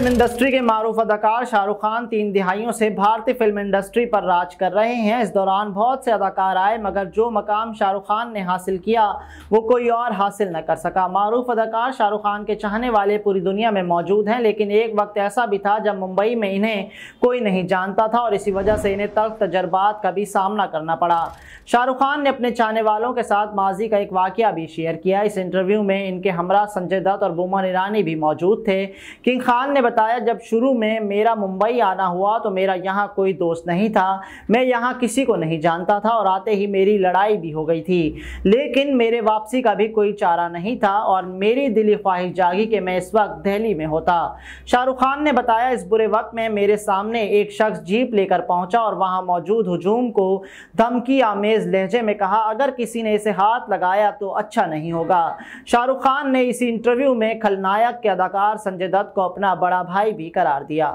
film industry के मारूफ अदाकार शाहरुख खान तीन दिहाइयों से भारतीय फिल्म इंडस्ट्री पर राज कर रहे हैं इस दौरान बहुत से अदाकार आए मगर जो मकाम शाहरुख खान ने हासिल किया वो कोई और हासिल न कर सका मारूफ अदाकार शाहरुख खान के चाहने वाले पूरी दुनिया में मौजूद हैं लेकिन एक वक्त ऐसा भी था जब मुंबई में इन्हें कोई नहीं जानता था और इसी वजह से इन्हें तल्ख तजर्बात का भी सामना करना पड़ा शाहरुख खान ने अपने चाहने वालों के साथ माजी का एक वाक्य भी शेयर किया इस इंटरव्यू में इनके हमरा संजय दत्त और बुमन ईरानी भी मौजूद थे किंग खान ने बताया जब शुरू में मेरा मुंबई आना हुआ तो मेरा यहाँ कोई दोस्त नहीं था मैं यहाँ किसी को नहीं जानता था और आते ही मेरी लड़ाई भी हो गई थी लेकिन मेरे वापसी का भी कोई चारा नहीं था और मेरी दिली ख्वाहिश जागी कि मैं इस वक्त दिल्ली में होता शाहरुख खान ने बताया इस बुरे वक्त में मेरे सामने एक शख्स जीप लेकर पहुंचा और वहां मौजूद हजूम को धमकी आमेज लहजे में कहा अगर किसी ने इसे हाथ लगाया तो अच्छा नहीं होगा शाहरुख खान ने इसी इंटरव्यू में खलनायक के अदाकार संजय दत्त को अपना बड़ा भाई भी करार दिया